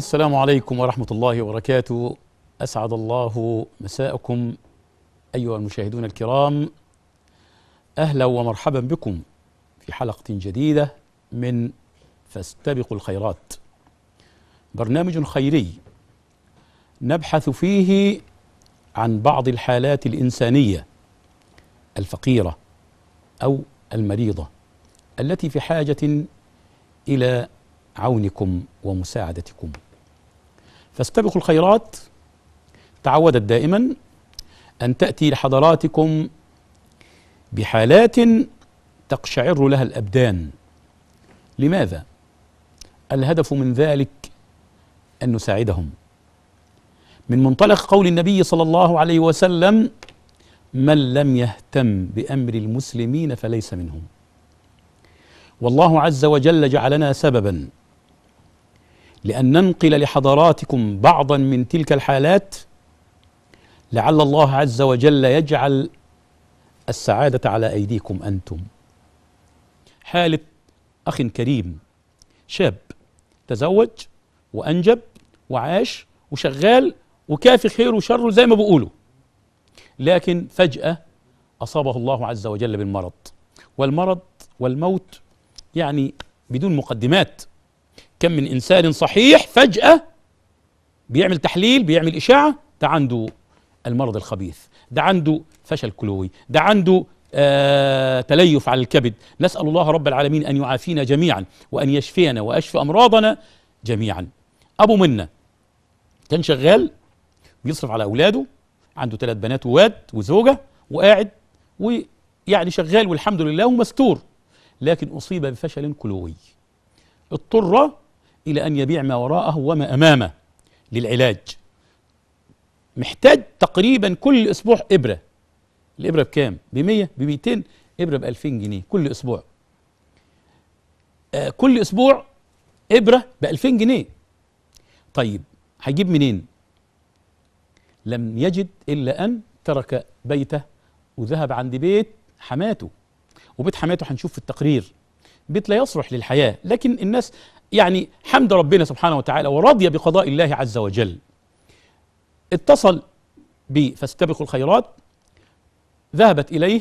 السلام عليكم ورحمة الله وبركاته أسعد الله مساءكم أيها المشاهدون الكرام أهلا ومرحبا بكم في حلقة جديدة من فاستبقوا الخيرات برنامج خيري نبحث فيه عن بعض الحالات الإنسانية الفقيرة أو المريضة التي في حاجة إلى عونكم ومساعدتكم فاستبقوا الخيرات تعودت دائما أن تأتي لحضراتكم بحالات تقشعر لها الأبدان لماذا؟ الهدف من ذلك أن نساعدهم من منطلق قول النبي صلى الله عليه وسلم من لم يهتم بأمر المسلمين فليس منهم والله عز وجل جعلنا سببا لأن ننقل لحضراتكم بعضا من تلك الحالات لعل الله عز وجل يجعل السعادة على أيديكم أنتم حالة أخ كريم شاب تزوج وأنجب وعاش وشغال وكافي خيره وشره زي ما بيقولوا لكن فجأة أصابه الله عز وجل بالمرض والمرض والموت يعني بدون مقدمات كم من انسان صحيح فجاه بيعمل تحليل بيعمل اشاعه ده عنده المرض الخبيث ده عنده فشل كلوي ده عنده آه تليف على الكبد نسال الله رب العالمين ان يعافينا جميعا وان يشفينا ويشفي امراضنا جميعا ابو منا كان شغال بيصرف على اولاده عنده ثلاث بنات وواد وزوجه وقاعد ويعني شغال والحمد لله ومستور لكن اصيب بفشل كلوي اضطر إلى أن يبيع ما وراءه وما أمامه للعلاج محتاج تقريبا كل أسبوع إبرة الإبرة بكام؟ بمية بميتين إبرة بألفين جنيه كل أسبوع آه كل أسبوع إبرة بألفين جنيه طيب هيجيب منين؟ لم يجد إلا أن ترك بيته وذهب عند بيت حماته وبيت حماته هنشوف في التقرير بيت لا يصلح للحياة لكن الناس يعني حمد ربنا سبحانه وتعالى ورضي بقضاء الله عز وجل اتصل بي فاستبقوا الخيرات ذهبت إليه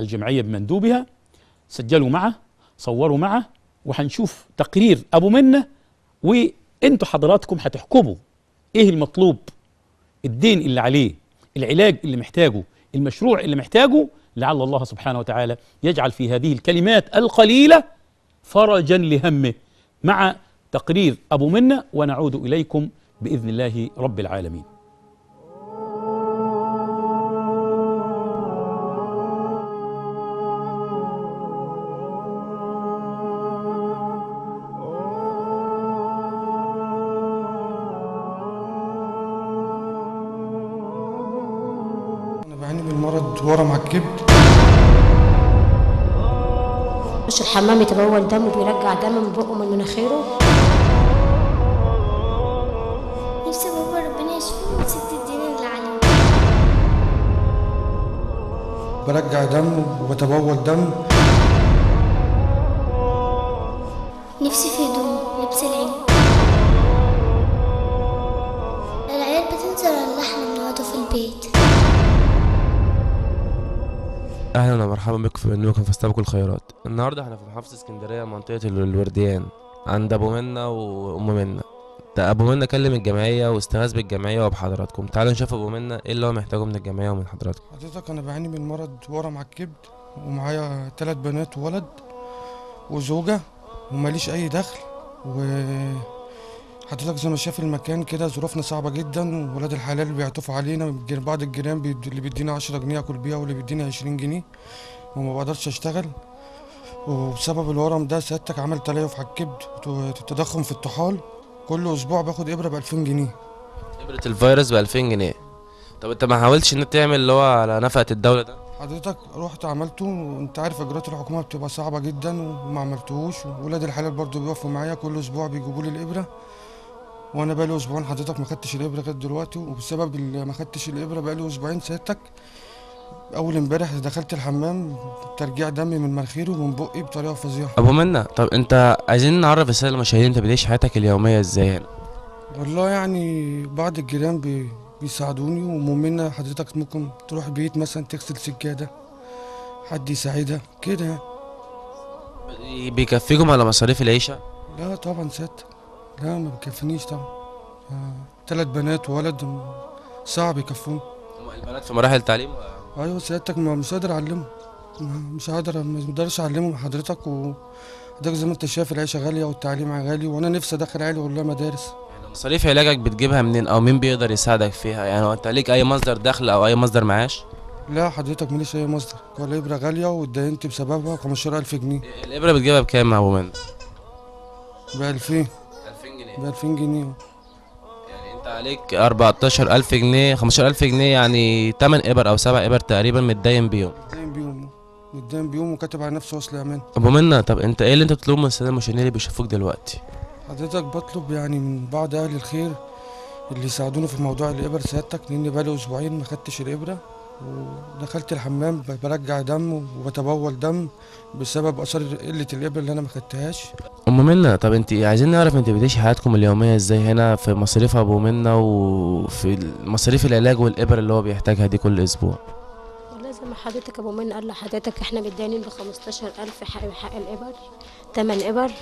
الجمعية بمندوبها سجلوا معه صوروا معه وهنشوف تقرير أبو منة وانتوا حضراتكم هتحكموا ايه المطلوب الدين اللي عليه العلاج اللي محتاجه المشروع اللي محتاجه لعل الله سبحانه وتعالى يجعل في هذه الكلمات القليلة فرجا لهمه مع تقرير أبو منة ونعود إليكم بإذن الله رب العالمين ورم على الكبد الحمام يتبول دم وبيرجع دم من بقه من مناخيره نفسي بابا ربنا يشفيه ويسد الدين اللي عليه برجع دم وبتبول دم نفسي اهلا ومرحبا بكم في برنامجكم فاستبقوا الخيرات النهارده احنا في محافظه اسكندريه منطقه الورديان عند ابو منا وام منا ابو منا كلم الجمعيه واستغاث بالجمعيه وبحضراتكم تعالوا نشوف ابو منا ايه اللي هو محتاجه من الجمعيه ومن حضراتكم حضرتك انا بعاني من مرض ورم على الكبد ومعايا ثلاث بنات وولد وزوجه وماليش اي دخل و حضرتك زي ما شايف المكان كده ظروفنا صعبه جدا ولاد الحلال بيعطفوا علينا بعض الجيران بيد... اللي بيدينا 10 جنيه اكل بيها واللي بيديني 20 جنيه وما بقدرش اشتغل وبسبب الورم ده سيادتك عمل تليف على الكبد تضخم في الطحال كل اسبوع باخد ابره ب 2000 جنيه ابره الفيروس ب 2000 جنيه طب انت ما حاولتش ان تعمل اللي هو على نفقه الدوله ده حضرتك رحت عملته وانت عارف اجراءات الحكومه بتبقى صعبه جدا وما عملتهوش وولاد الحلال برضو بيقفوا معايا كل اسبوع بيجيبوا لي الابره وانا بقالي اسبوعين حضرتك ما خدتش الابره لغايه دلوقتي وبسبب ما خدتش الابره بقالي اسبوعين سيادتك اول امبارح دخلت الحمام ترجيع دمي من مناخيري ومن بقي بطريقه فظيعه ابو منى طب انت عايزين نعرف الساده المشاهدين انت بتعيش حياتك اليوميه ازاي يعني؟ والله يعني بعض الجيران بي بيساعدوني ومؤمنة حضرتك ممكن تروح بيت مثلا تغسل سجادة حد يساعدها كده يعني. بيكفيكم على مصاريف العيشة؟ لا طبعا سيادتك لا ما بيكفنيش طبعا ثلاث آه، بنات وولد صعب يكفوني البنات في مراحل تعليم ايوه سيادتك مش قادر اعلمهم مش قادر ما اقدرش اعلمهم حضرتك و زي ما انت شايف العيشه غاليه والتعليم غالي وانا نفسي ادخل عيالي والله مدارس يعني مصاريف علاجك بتجيبها منين او مين بيقدر يساعدك فيها يعني انت ليك اي مصدر دخل او اي مصدر معاش لا حضرتك ماليش اي مصدر هو الابره غاليه واتدينت بسببها 15000 جنيه الابره بتجيبها بكام يا ابو مهندس ب 2000 ب 2000 جنيه يعني انت عليك 14000 جنيه 15000 جنيه يعني 8 ابر او 7 ابر تقريبا متداين بيهم متداين بيهم متداين بيهم وكاتب على نفسه وصل امان طب ومنا طب انت ايه اللي انت بتطلبه من الساده المشاهير اللي بيشوفوك دلوقتي حضرتك بطلب يعني من بعض اهل الخير اللي يساعدوني في موضوع الابر سيادتك لاني بقالي اسبوعين ما خدتش الابره ودخلت الحمام برجع دم وبتبول دم بسبب اثار قله الابره اللي انا ما خدتهاش ام منى طب انت عايزين نعرف انت بتعيشي حياتكم اليوميه ازاي هنا في مصاريف ابو منى وفي مصاريف العلاج والابر اللي هو بيحتاجها دي كل اسبوع والله زي ما حضرتك ابو منى قال لحضرتك احنا متدينين ب 15000 حق حق الابر ثمن ابر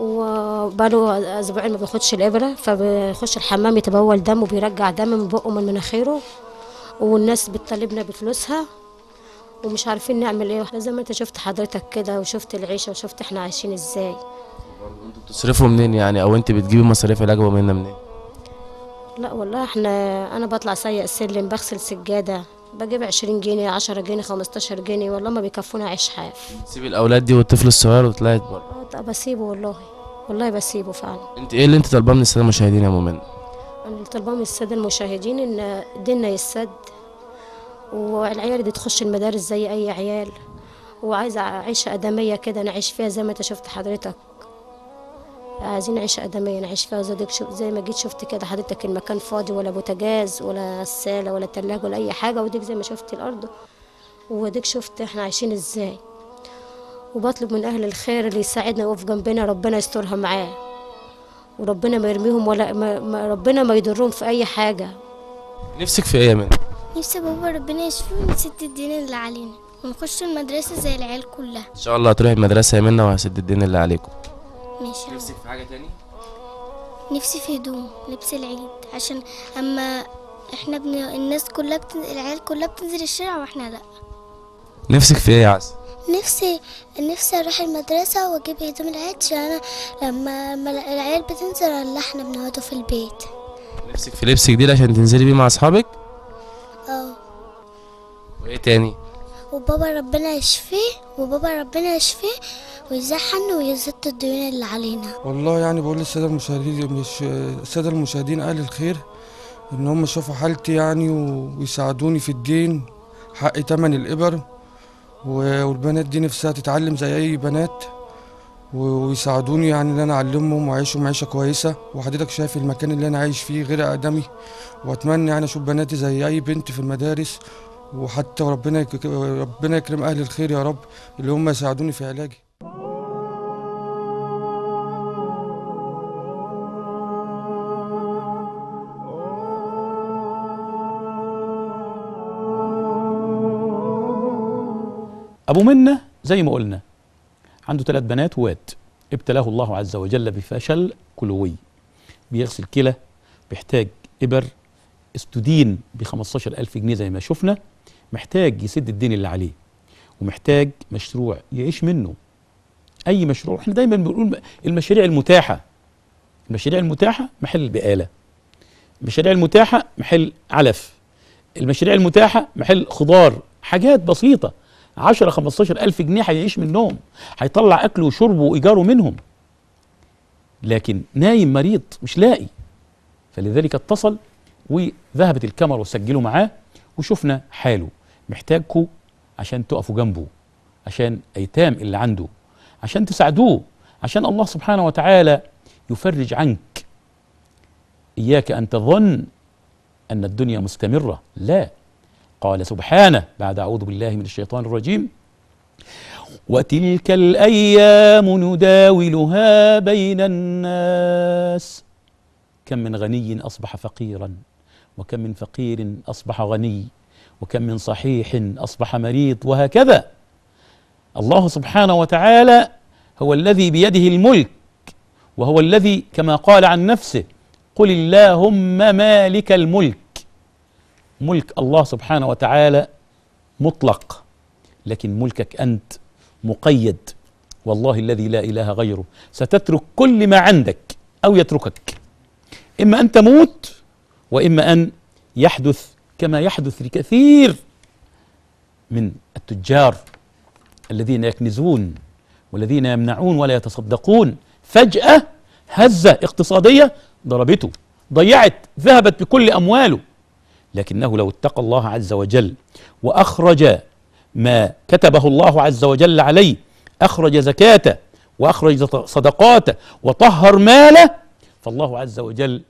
وبقاله اسبوعين ما بياخدش الابره فبيخش الحمام يتبول دم وبيرجع دم من بقه من مناخيره والناس بتطالبنا بفلوسها ومش عارفين نعمل ايه زي ما انت شفت حضرتك كده وشفت العيشه وشفت احنا عايشين ازاي انتوا بتصرفوا منين يعني او انت بتجيبي مصاريف العجبه منا منين لا والله احنا انا بطلع سيق سلم بغسل سجاده بجيب 20 جنيه 10 جنيه 15 جنيه والله ما بيكفونا عيش حاف تسيبي الاولاد دي والطفل الصغير وطلعت بره اه بسيبه والله والله بسيبه فعلا انت ايه اللي انت طالباه من الساده المشاهدين يا مؤمن طلبان من الساده المشاهدين ان ديننا يسد والعيال دي تخش المدارس زي اي عيال وعايزه عيشه ادميه كده نعيش فيها زي ما انت شفت حضرتك عايزين عيشة أدمية نعيش فيها زيك زي ما جيت شفت كده حضرتك المكان فاضي ولا بوتاجاز ولا غسالة ولا تلاجة ولا أي حاجة وديك زي ما شفت الأرض وديك شفت احنا عايشين ازاي وبطلب من أهل الخير اللي يساعدنا يقف جنبنا ربنا يسترها معاه وربنا ما يرميهم ولا ما ربنا ما يضرهم في اي حاجه نفسك في ايه يا منى نفسي بابا ربنا يشفيه من ست الدين اللي علينا ونخش المدرسه زي العيال كلها ان شاء الله هتروحي المدرسه يا منى وهسد الدين اللي عليكم ماشي نفسك في حاجه تاني نفسي في هدوم لبس العيد عشان اما احنا بن... الناس كلها بتن... العيال كلها بتنزل الشارع واحنا لا نفسك في ايه يا عسل نفسي نفسي اروح المدرسه واجيب هدوم العيد عشان لما العيال بتنزل ولا احنا بنقعدوا في البيت نفسك في لبس جديد عشان تنزلي بيه مع اصحابك اه وايه تاني وبابا ربنا يشفيه وبابا ربنا يشفيه ويزحن ويزت الديون اللي علينا والله يعني بقول للساده المشاهدين مش الساده المشاهدين اهل الخير ان هم شافوا حالتي يعني ويساعدوني في الدين حق تمن الابر والبنات دي نفسها تتعلم زي اي بنات ويساعدوني يعني ان انا اعلمهم واعيشهم معيشه كويسه وحضرتك شايف المكان اللي انا عايش فيه غير اقدمي واتمنى يعني اشوف بناتي زي اي بنت في المدارس وحتى ربنا ربنا يكرم اهل الخير يا رب اللي هم يساعدوني في علاجي أبو منة زي ما قلنا عنده ثلاث بنات وواد ابتلاه الله عز وجل بفشل كلوي بيغسل كلى بيحتاج إبر استدين ب 15000 جنيه زي ما شفنا محتاج يسد الدين اللي عليه ومحتاج مشروع يعيش منه اي مشروع احنا دايما بنقول المشاريع المتاحه المشاريع المتاحه محل بقاله المشاريع المتاحه محل علف المشاريع المتاحه محل خضار حاجات بسيطه 10 15 ألف جنيه هيعيش منهم هيطلع أكله وشربه وإيجاره منهم لكن نايم مريض مش لاقي فلذلك اتصل وذهبت الكاميرا وسجلوا معاه وشفنا حاله محتاجكم عشان تقفوا جنبه عشان أيتام اللي عنده عشان تساعدوه عشان الله سبحانه وتعالى يفرج عنك إياك أن تظن أن الدنيا مستمرة لا قال سبحانه بعد أعوذ بالله من الشيطان الرجيم وتلك الأيام نداولها بين الناس كم من غني أصبح فقيرا وكم من فقير أصبح غني وكم من صحيح أصبح مريض وهكذا الله سبحانه وتعالى هو الذي بيده الملك وهو الذي كما قال عن نفسه قل اللهم مالك الملك ملك الله سبحانه وتعالى مطلق لكن ملكك انت مقيد والله الذي لا اله غيره ستترك كل ما عندك او يتركك اما ان تموت واما ان يحدث كما يحدث لكثير من التجار الذين يكنزون والذين يمنعون ولا يتصدقون فجاه هزه اقتصاديه ضربته ضيعت ذهبت بكل امواله لكنه لو اتقى الله عز وجل وأخرج ما كتبه الله عز وجل عليه أخرج زكاته وأخرج صدقاته وطهر ماله فالله عز وجل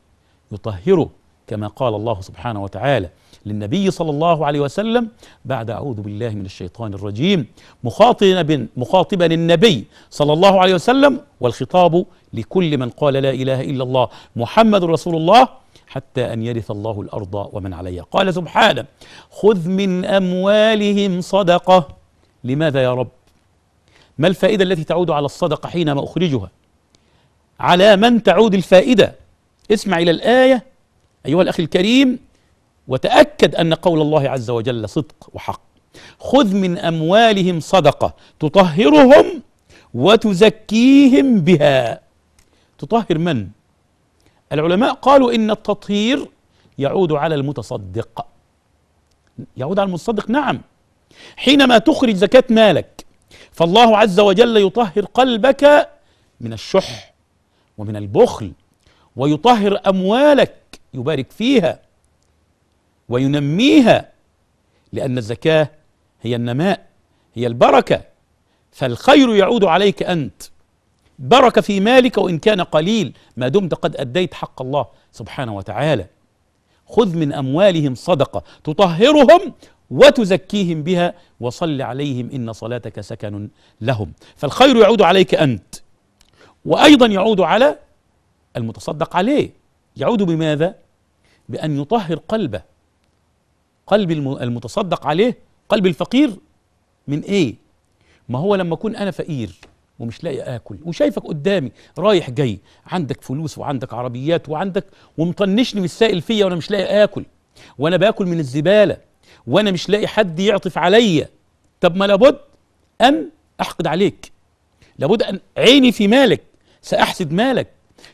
يطهره كما قال الله سبحانه وتعالى للنبي صلى الله عليه وسلم بعد أعوذ بالله من الشيطان الرجيم مخاطبا مخاطبا النبي صلى الله عليه وسلم والخطاب لكل من قال لا إله إلا الله محمد رسول الله حتى أن يرث الله الأرض ومن عليها قال سبحانه خذ من أموالهم صدقة لماذا يا رب ما الفائدة التي تعود على الصدقة حينما أخرجها على من تعود الفائدة اسمع إلى الآية أيها الأخ الكريم وتأكد أن قول الله عز وجل صدق وحق خذ من أموالهم صدقة تطهرهم وتزكيهم بها تطهر من؟ العلماء قالوا إن التطهير يعود على المتصدق يعود على المتصدق نعم حينما تخرج زكاة مالك فالله عز وجل يطهر قلبك من الشح ومن البخل ويطهر أموالك يبارك فيها وينميها لأن الزكاة هي النماء هي البركة فالخير يعود عليك أنت بركة في مالك وإن كان قليل ما دمت قد أديت حق الله سبحانه وتعالى خذ من أموالهم صدقة تطهرهم وتزكيهم بها وصل عليهم إن صلاتك سكن لهم فالخير يعود عليك أنت وأيضا يعود على المتصدق عليه يعود بماذا؟ بأن يطهر قلبه قلب المتصدق عليه قلب الفقير من إيه؟ ما هو لما أكون أنا فقير ومش لاقي اكل وشايفك قدامي رايح جاي عندك فلوس وعندك عربيات وعندك ومطنشني من السائل فيا وانا مش لاقي اكل وانا باكل من الزباله وانا مش لاقي حد يعطف عليا طب ما لابد ان احقد عليك لابد ان عيني في مالك ساحسد مالك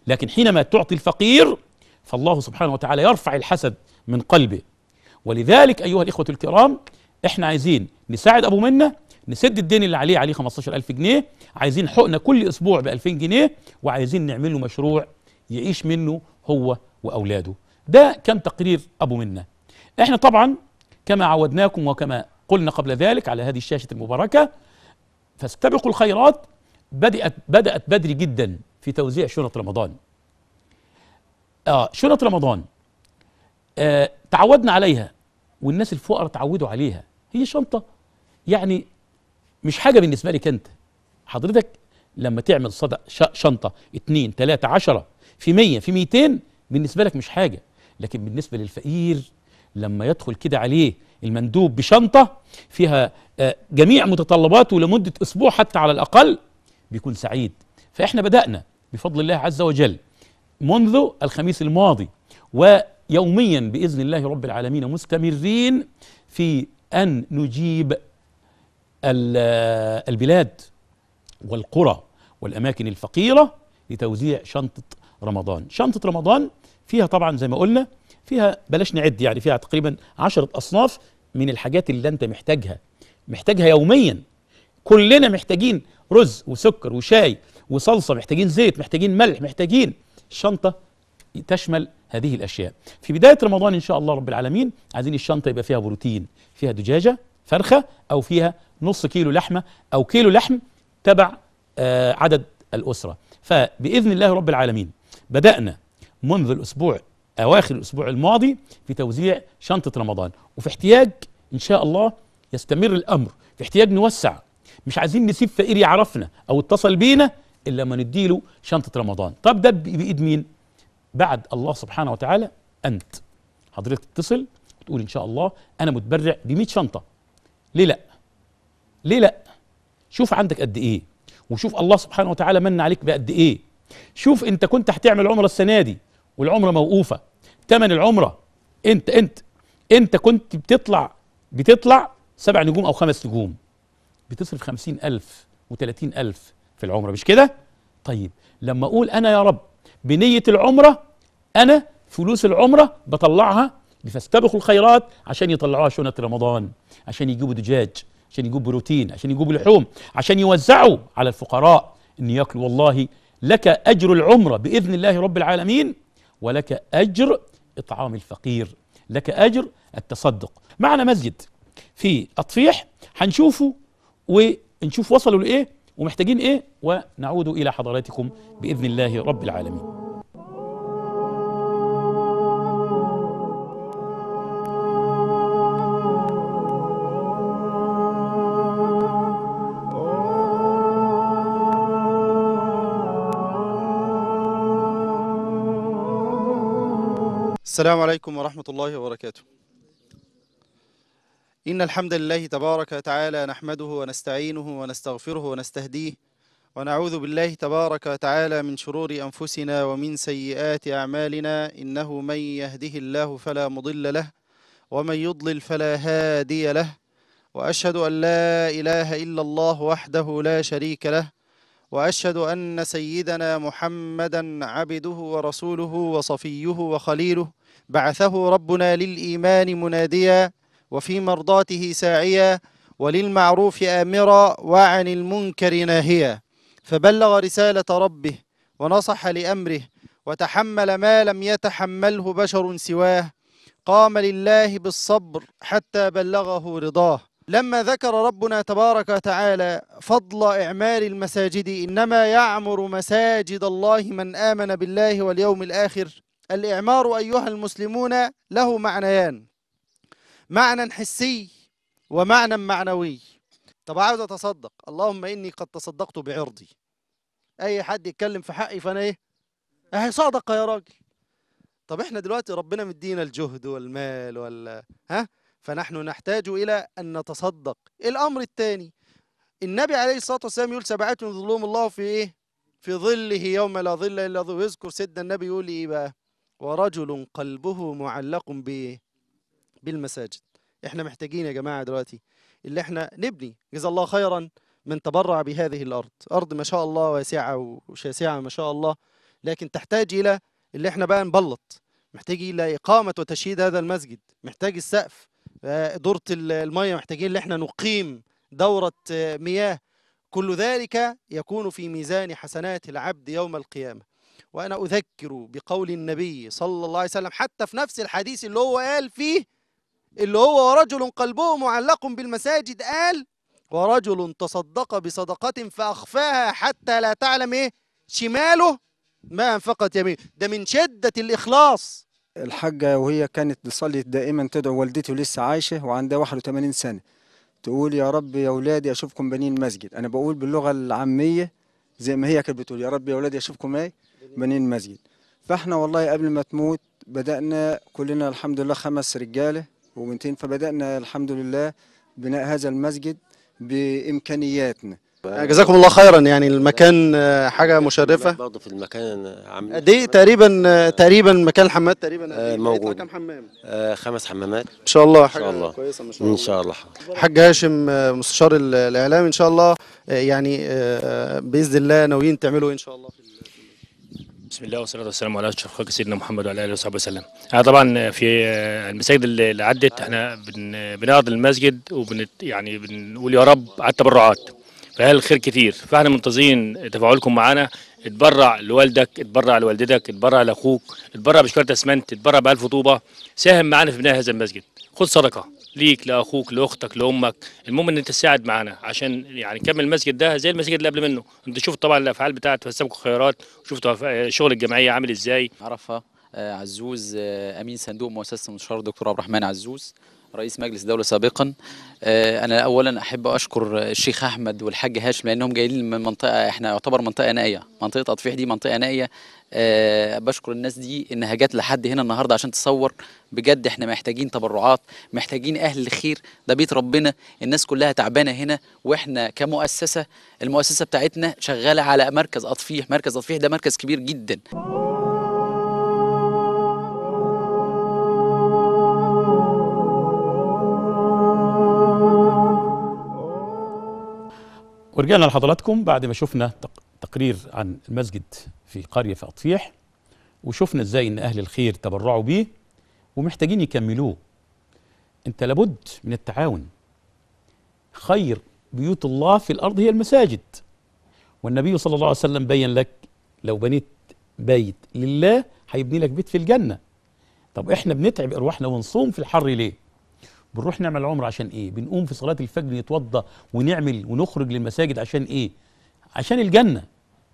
لكن حينما تعطي الفقير فالله سبحانه وتعالى يرفع الحسد من قلبه ولذلك ايها الاخوه الكرام احنا عايزين نساعد ابو منه نسد الدين اللي عليه عليه 15000 جنيه عايزين حقنه كل اسبوع ب 2000 جنيه وعايزين نعمل له مشروع يعيش منه هو واولاده ده كان تقرير ابو منا احنا طبعا كما عودناكم وكما قلنا قبل ذلك على هذه الشاشه المباركه فاستبقوا الخيرات بدات بدات بدري جدا في توزيع شنط رمضان اه شنط رمضان آه تعودنا عليها والناس الفقراء تعودوا عليها هي شنطه يعني مش حاجه بالنسبه لك انت حضرتك لما تعمل صدق شنطه 2 3 10 في 100 في 200 بالنسبه لك مش حاجه لكن بالنسبه للفقير لما يدخل كده عليه المندوب بشنطه فيها آه، جميع متطلباته لمده اسبوع حتى على الاقل بيكون سعيد فاحنا بدانا بفضل الله عز وجل منذ الخميس الماضي ويوميا باذن الله رب العالمين مستمرين في ان نجيب البلاد والقرى والأماكن الفقيرة لتوزيع شنطة رمضان شنطة رمضان فيها طبعا زي ما قلنا فيها بلاش نعد يعني فيها تقريبا عشرة أصناف من الحاجات اللي أنت محتاجها محتاجها يوميا كلنا محتاجين رز وسكر وشاي وصلصة محتاجين زيت محتاجين ملح محتاجين الشنطة تشمل هذه الأشياء في بداية رمضان إن شاء الله رب العالمين عايزين الشنطة يبقى فيها بروتين فيها دجاجة فرخة أو فيها نص كيلو لحمة أو كيلو لحم تبع آه عدد الأسرة فبإذن الله رب العالمين بدأنا منذ الأسبوع أواخر الأسبوع الماضي في توزيع شنطة رمضان وفي احتياج إن شاء الله يستمر الأمر في احتياج نوسع مش عايزين نسيب فقير يعرفنا أو اتصل بينا إلا ما نديله شنطة رمضان طب ده بإيد مين؟ بعد الله سبحانه وتعالى أنت حضرتك تتصل وتقول إن شاء الله أنا متبرع ب 100 شنطة ليه لا ليه لا شوف عندك قد ايه وشوف الله سبحانه وتعالى من عليك بقد ايه شوف انت كنت هتعمل عمره السنه دي والعمره موقوفه تمن العمره انت انت انت كنت بتطلع بتطلع سبع نجوم او خمس نجوم بتصرف خمسين ألف وثلاثين ألف في العمرة مش كده؟ طيب لما أقول أنا يا رب بنية العمرة أنا فلوس العمرة بطلعها فاستبقوا الخيرات عشان يطلعوها شونة رمضان عشان يجيبوا دجاج عشان يجيبوا بروتين عشان يجيبوا لحوم عشان يوزعوا على الفقراء ان ياكلوا والله لك اجر العمره باذن الله رب العالمين ولك اجر اطعام الفقير لك اجر التصدق معنا مسجد في اطفيح هنشوفه ونشوف وصلوا لايه ومحتاجين ايه ونعود الى حضراتكم باذن الله رب العالمين السلام عليكم ورحمة الله وبركاته إن الحمد لله تبارك وتعالى نحمده ونستعينه ونستغفره ونستهديه ونعوذ بالله تبارك وتعالى من شرور أنفسنا ومن سيئات أعمالنا إنه من يهده الله فلا مضل له ومن يضلل فلا هادي له وأشهد أن لا إله إلا الله وحده لا شريك له واشهد ان سيدنا محمدا عبده ورسوله وصفيه وخليله بعثه ربنا للإيمان مناديا وفي مرضاته ساعيا وللمعروف آمرا وعن المنكر ناهيا فبلغ رسالة ربه ونصح لأمره وتحمل ما لم يتحمله بشر سواه قام لله بالصبر حتى بلغه رضاه لما ذكر ربنا تبارك وتعالى فضل إعمار المساجد إنما يعمر مساجد الله من آمن بالله واليوم الآخر الإعمار أيها المسلمون له معنيان معنى حسي ومعنى معنوي طب عاوز أتصدق اللهم إني قد تصدقت بعرضي أي حد يتكلم في حقي فأنا إيه أهي صدقة يا راجل طب إحنا دلوقتي ربنا مدينا الجهد والمال وال ها فنحن نحتاج إلى أن نتصدق الأمر الثاني النبي عليه الصلاة والسلام يقول سبعة يظلهم الله في إيه في ظله يوم لا ظل إلا ظل يذكر سيدنا النبي يقول إيه بقى ورجل قلبه معلق ب بالمساجد احنا محتاجين يا جماعه دلوقتي اللي احنا نبني جزا الله خيرا من تبرع بهذه الارض ارض ما شاء الله واسعه وشاسعه ما شاء الله لكن تحتاج الى اللي احنا بقى نبلط محتاج الى اقامه وتشييد هذا المسجد محتاج السقف آه، دورة المية محتاجين اللي احنا نقيم دورة آه، مياه كل ذلك يكون في ميزان حسنات العبد يوم القيامة وأنا أذكر بقول النبي صلى الله عليه وسلم حتى في نفس الحديث اللي هو قال فيه اللي هو رجل قلبه معلق بالمساجد قال ورجل تصدق بصدقة فأخفاها حتى لا تعلم إيه شماله ما أنفقت يمينه ده من شدة الإخلاص الحاجة وهي كانت بتصلي دائما تدعو والدته لسه عايشة وعندها 81 سنة تقول يا رب يا أولادي أشوفكم بنين مسجد أنا بقول باللغة العامية زي ما هي كانت بتقول يا رب يا أولادي أشوفكم إيه بنين المسجد فاحنا والله قبل ما تموت بدأنا كلنا الحمد لله خمس رجالة وبنتين فبدأنا الحمد لله بناء هذا المسجد بإمكانياتنا جزاكم الله خيرا يعني المكان آه، حاجه مشرفه برضه في المكان دي قد ايه تقريبا آه، تقريبا مكان الحمامات تقريبا إيه؟ آه، موجود كم حمام خمس حمامات ان شاء الله حاجه إن شاء الله. كويسه ما شاء الله ان شاء الله حاج هاشم مستشار الاعلام ان شاء الله يعني باذن الله ناويين تعملوا ان شاء الله في بسم الله والصلاه والسلام على اشرف خلق سيدنا محمد وعلى اله وصحبه وسلم. انا آه، طبعا آه، في آه، المساجد اللي عدت احنا بنقعد المسجد وبن يعني بنقول يا رب على التبرعات فهل الخير كتير فاحنا منتظرين تفاعلكم معانا اتبرع لوالدك اتبرع لوالدتك اتبرع لاخوك اتبرع بشويه اسمنت اتبرع ب 1000 طوبه ساهم معانا في بناء هذا المسجد خد صدقه ليك لاخوك لاختك لامك المهم ان انت تساعد معانا عشان يعني نكمل المسجد ده زي المسجد اللي قبل منه انت شوف طبعا الافعال بتاعت فسابكو خيرات شفت شغل الجمعيه عامل ازاي عرفها آه، عزوز آه، امين صندوق مؤسسه المستشار دكتور عبد الرحمن عزوز رئيس مجلس دولة سابقا آه، أنا أولا أحب أشكر الشيخ أحمد والحاج هاشم لأنهم جايين من منطقة إحنا يعتبر منطقة نائية منطقة أطفيح دي منطقة نائية أه بشكر الناس دي انها جت لحد هنا النهارده عشان تصور بجد احنا محتاجين تبرعات محتاجين اهل الخير ده بيت ربنا الناس كلها تعبانه هنا واحنا كمؤسسه المؤسسه بتاعتنا شغاله على مركز اطفيح مركز اطفيح ده مركز كبير جدا ورجعنا لحضراتكم بعد ما شفنا تقرير عن المسجد في قرية في أطفيح وشفنا ازاي ان أهل الخير تبرعوا بيه ومحتاجين يكملوه انت لابد من التعاون خير بيوت الله في الأرض هي المساجد والنبي صلى الله عليه وسلم بين لك لو بنيت بيت لله هيبني لك بيت في الجنة طب احنا بنتعب ارواحنا ونصوم في الحر ليه بنروح نعمل عمره عشان ايه بنقوم في صلاه الفجر نتوضا ونعمل ونخرج للمساجد عشان ايه عشان الجنه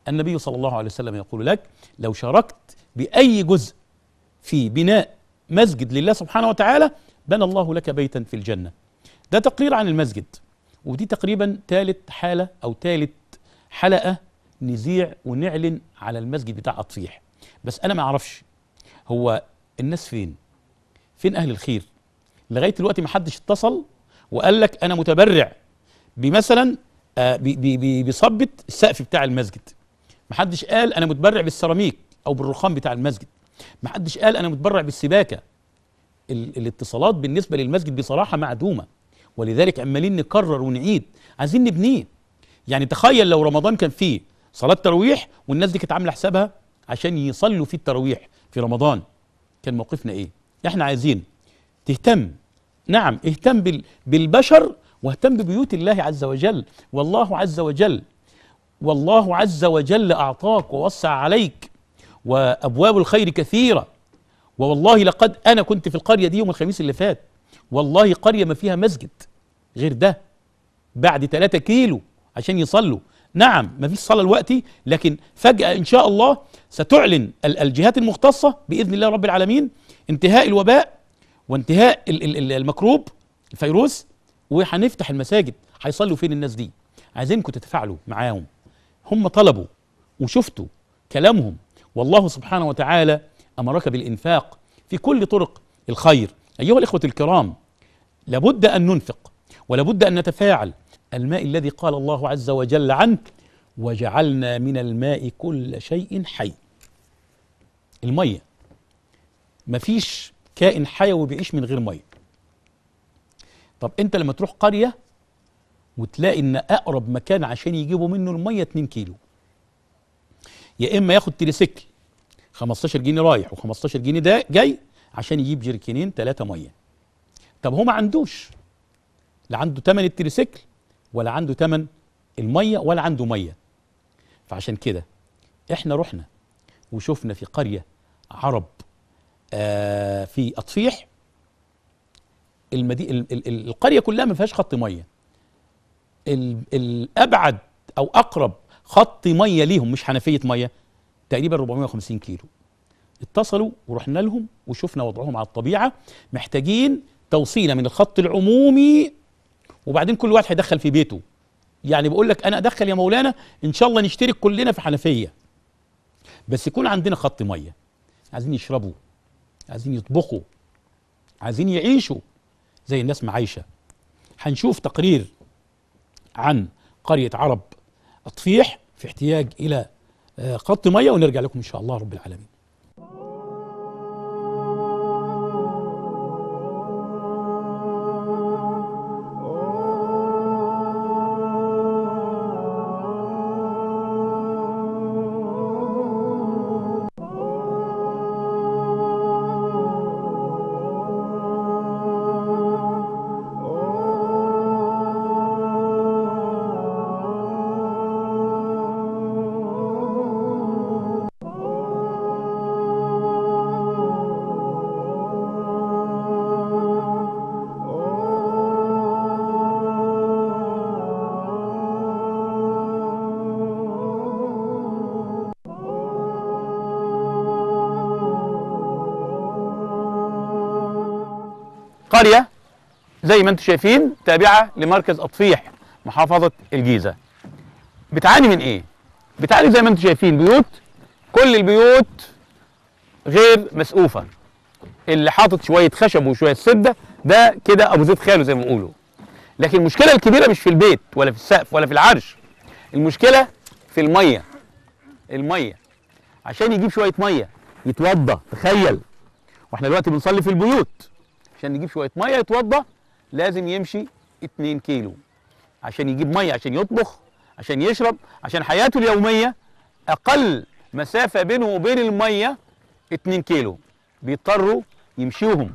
النبي صلى الله عليه وسلم يقول لك لو شاركت باي جزء في بناء مسجد لله سبحانه وتعالى بنى الله لك بيتا في الجنه ده تقرير عن المسجد ودي تقريبا ثالث حاله او ثالث حلقه نذيع ونعلن على المسجد بتاع اطفيح بس انا ما اعرفش هو الناس فين فين اهل الخير لغايه دلوقتي ما حدش اتصل وقال لك انا متبرع بمثلا آه، بيثبت السقف بتاع المسجد ما حدش قال انا متبرع بالسيراميك او بالرخام بتاع المسجد ما حدش قال انا متبرع بالسباكه الاتصالات بالنسبه للمسجد بصراحه معدومه ولذلك عمالين نكرر ونعيد عايزين نبنيه يعني تخيل لو رمضان كان فيه صلاه تراويح والناس دي كانت عامله حسابها عشان يصلوا في التراويح في رمضان كان موقفنا ايه احنا عايزين تهتم نعم اهتم بالبشر واهتم ببيوت الله عز وجل والله عز وجل والله عز وجل أعطاك ووسع عليك وأبواب الخير كثيرة والله لقد أنا كنت في القرية دي يوم الخميس اللي فات والله قرية ما فيها مسجد غير ده بعد 3 كيلو عشان يصلوا نعم ما فيش صلاة الوقتي لكن فجأة إن شاء الله ستعلن الجهات المختصة بإذن الله رب العالمين انتهاء الوباء وانتهاء المكروب الفيروس وهنفتح المساجد هيصلوا فين الناس دي عايزينكم تتفاعلوا معاهم هم طلبوا وشفتوا كلامهم والله سبحانه وتعالى امرك بالانفاق في كل طرق الخير ايها الاخوه الكرام لابد ان ننفق ولابد ان نتفاعل الماء الذي قال الله عز وجل عنه وجعلنا من الماء كل شيء حي الميه مفيش كائن حيوي بيعيش من غير ميه طب انت لما تروح قريه وتلاقي ان اقرب مكان عشان يجيبوا منه الميه 2 كيلو يا اما ياخد تريسيكل 15 جنيه رايح و15 جنيه ده جاي عشان يجيب جركنين ثلاثه ميه طب هو ما عندوش لا عنده ثمن التريسيكل ولا عنده ثمن الميه ولا عنده ميه فعشان كده احنا رحنا وشفنا في قريه عرب آه، في أطفيح المدي... القرية كلها ما فيهاش خط مية الأبعد أو أقرب خط مية ليهم مش حنفية مية تقريبا 450 كيلو اتصلوا ورحنا لهم وشفنا وضعهم على الطبيعة محتاجين توصيلة من الخط العمومي وبعدين كل واحد هيدخل في بيته يعني بقول لك أنا أدخل يا مولانا إن شاء الله نشترك كلنا في حنفية بس يكون عندنا خط مية عايزين يشربوا عايزين يطبخوا عايزين يعيشوا زي الناس ما عايشه هنشوف تقرير عن قريه عرب الطفيح في احتياج الى قط آه، ميه ونرجع لكم ان شاء الله رب العالمين قرية زي ما انتم شايفين تابعة لمركز أطفيح محافظة الجيزة بتعاني من ايه؟ بتعاني زي ما انتم شايفين بيوت كل البيوت غير مسقوفة اللي حاطط شوية خشب وشوية سدة ده كده أبو زيد خاله زي ما بيقولوا لكن المشكلة الكبيرة مش في البيت ولا في السقف ولا في العرش المشكلة في المية المية عشان يجيب شوية مية يتوضى تخيل واحنا دلوقتي بنصلي في البيوت عشان نجيب شويه ميه يتوضى لازم يمشي 2 كيلو عشان يجيب ميه عشان يطبخ عشان يشرب عشان حياته اليوميه اقل مسافه بينه وبين الميه 2 كيلو بيضطروا يمشوهم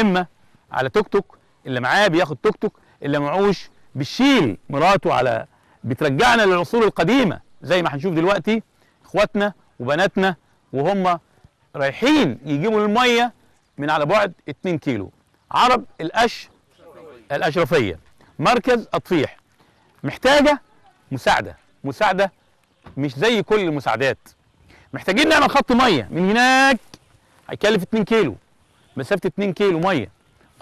اما على توك توك اللي معاه بياخد توك توك اللي معوش بيشيل مراته على بترجعنا للعصور القديمه زي ما هنشوف دلوقتي اخواتنا وبناتنا وهم رايحين يجيبوا الميه من على بعد 2 كيلو عرب الأش الأشرفية مركز أطفيح محتاجة مساعدة مساعدة مش زي كل المساعدات محتاجين نعمل خط مية من هناك هيكلف 2 كيلو مسافة 2 كيلو مية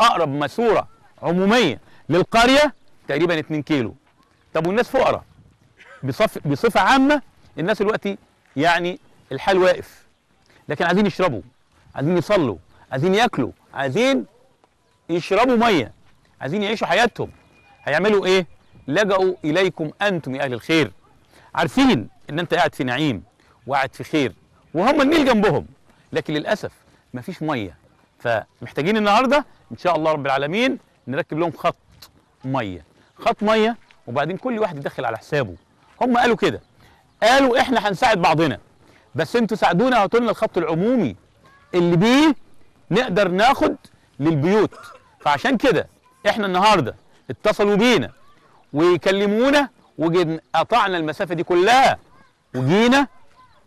أقرب ماسورة عمومية للقرية تقريبا 2 كيلو طب والناس فقراء بصف بصفة عامة الناس دلوقتي يعني الحال واقف لكن عايزين يشربوا عايزين يصلوا عايزين ياكلوا عايزين يشربوا ميه عايزين يعيشوا حياتهم هيعملوا ايه لجأوا اليكم انتم يا اهل الخير عارفين ان انت قاعد في نعيم وقاعد في خير وهم النيل جنبهم لكن للاسف مفيش ميه فمحتاجين النهارده ان شاء الله رب العالمين نركب لهم خط ميه خط ميه وبعدين كل واحد يدخل على حسابه هم قالوا كده قالوا احنا هنساعد بعضنا بس انتوا ساعدونا هاتوا لنا الخط العمومي اللي بيه نقدر ناخد للبيوت فعشان كده احنا النهارده اتصلوا بينا ويكلمونا وجينا قطعنا المسافه دي كلها وجينا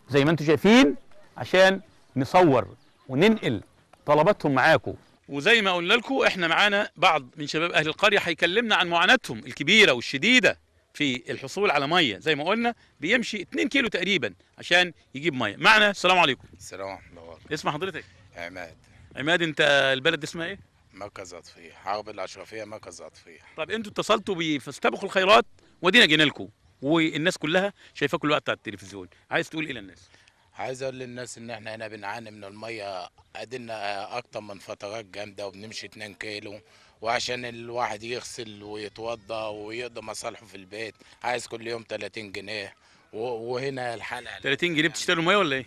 زي ما انتم شايفين عشان نصور وننقل طلباتهم معاكم وزي ما قلنا لكم احنا معانا بعض من شباب اهل القريه هيكلمنا عن معاناتهم الكبيره والشديده في الحصول على ميه زي ما قلنا بيمشي 2 كيلو تقريبا عشان يجيب ميه معنا السلام عليكم السلام ورحمه الله وبركاته اسم حضرتك عماد عماد انت البلد اسمها ايه مركز اطفيه حرب الاشرفيه مركز اطفيه طب انتوا اتصلتوا فاستبقوا الخيرات ودينا جينا لكم والناس كلها شايفاكم الوقت على التلفزيون عايز تقول ايه للناس عايز اقول للناس ان احنا هنا بنعاني من الميه قدلنا اكتر من فترات جامده وبنمشي 2 كيلو وعشان الواحد يغسل ويتوضى ويقضي مصالحه في البيت عايز كل يوم 30 جنيه وهنا الحلقه 30 جنيه بتشتروا ميه ولا ايه؟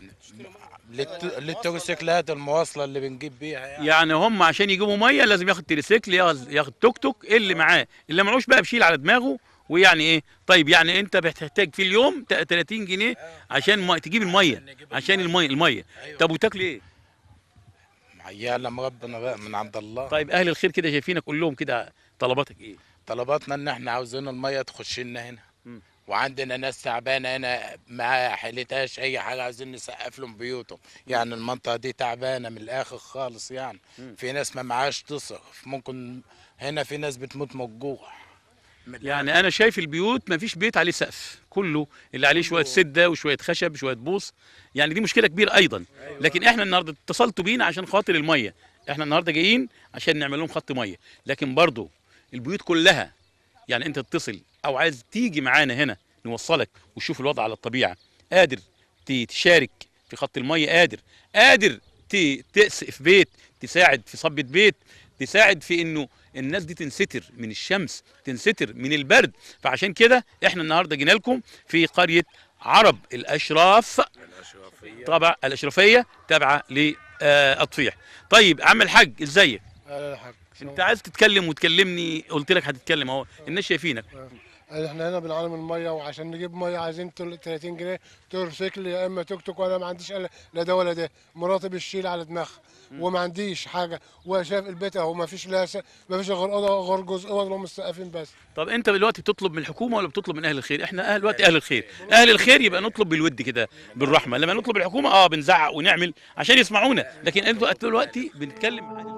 للتوكسيكلات المواصله اللي بنجيب بيها يعني, يعني هم عشان يجيبوا ميه لازم ياخد تريسيكل ياخد توك توك اللي معاه اللي معوش بقى بشيل على دماغه ويعني ايه طيب يعني انت بتحتاج في اليوم 30 جنيه عشان ما تجيب الميه عشان الميه الميه أيوة. طب وتاكل ايه عيال لما ربنا بقى من عند الله طيب اهل الخير كده شايفينك قول لهم كده طلباتك ايه طلباتنا ان احنا عاوزين الميه تخش لنا هنا وعندنا ناس تعبانه هنا ما حلتهاش اي حاجه عايزين نسقف لهم بيوتهم يعني المنطقه دي تعبانه من الاخر خالص يعني في ناس ما معهاش تصرف ممكن هنا في ناس بتموت من الجوع يعني انا شايف البيوت ما فيش بيت عليه سقف كله اللي عليه شويه سده وشويه خشب وشويه بوص يعني دي مشكله كبيره ايضا أيوة. لكن احنا النهارده اتصلتوا بينا عشان خاطر الميه احنا النهارده جايين عشان نعمل لهم خط ميه لكن برضه البيوت كلها يعني انت تتصل او عايز تيجي معانا هنا نوصلك وتشوف الوضع على الطبيعه قادر تشارك في خط الميه قادر قادر تسقي في بيت تساعد في صبة بيت تساعد في انه الناس دي تنستر من الشمس تنستر من البرد فعشان كده احنا النهارده جينا لكم في قريه عرب الاشراف الاشرفيه طبعا الاشرفيه تابعه لأطفيح طيب عم الحاج ازيك؟ انت عايز تتكلم وتكلمني قلت لك هتتكلم اهو الناس شايفينك احنا هنا بنعلم الميه وعشان نجيب ميه عايزين 30 جنيه تورسيكل يا اما توك توك وانا ما عنديش لا ده ولا ده مراتي بتشيل على دماغها وما عنديش حاجه وشايف البيت اهو ما فيش لا ما فيش غير اوضه غير جزء اوضه اللي هم مستقفين بس طب انت دلوقتي بتطلب من الحكومه ولا بتطلب من اهل الخير احنا اهل دلوقتي اهل الخير اهل الخير يبقى نطلب بالود كده بالرحمه لما نطلب الحكومه اه بنزعق ونعمل عشان يسمعونا لكن انتوا دلوقتي بنتكلم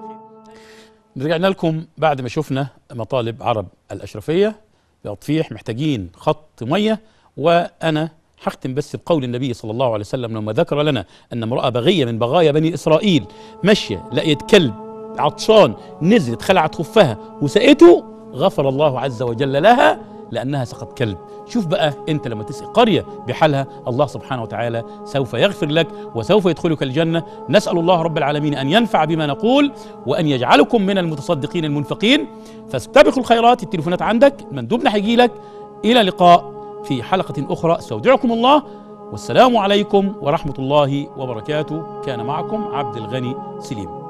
رجعنا لكم بعد ما شفنا مطالب عرب الأشرفية بتطفيح محتاجين خط مية وأنا هختم بس بقول النبي صلى الله عليه وسلم لما ذكر لنا أن امرأة بغية من بغايا بني إسرائيل ماشية لقيت كلب عطشان نزلت خلعت خفها وسقته غفر الله عز وجل لها لأنها سقط كلب شوف بقى أنت لما تسقي قرية بحالها الله سبحانه وتعالى سوف يغفر لك وسوف يدخلك الجنة نسأل الله رب العالمين أن ينفع بما نقول وأن يجعلكم من المتصدقين المنفقين فاستبقوا الخيرات التليفونات عندك مندوبنا هيجي لك إلى لقاء في حلقة أخرى استودعكم الله والسلام عليكم ورحمة الله وبركاته كان معكم عبد الغني سليم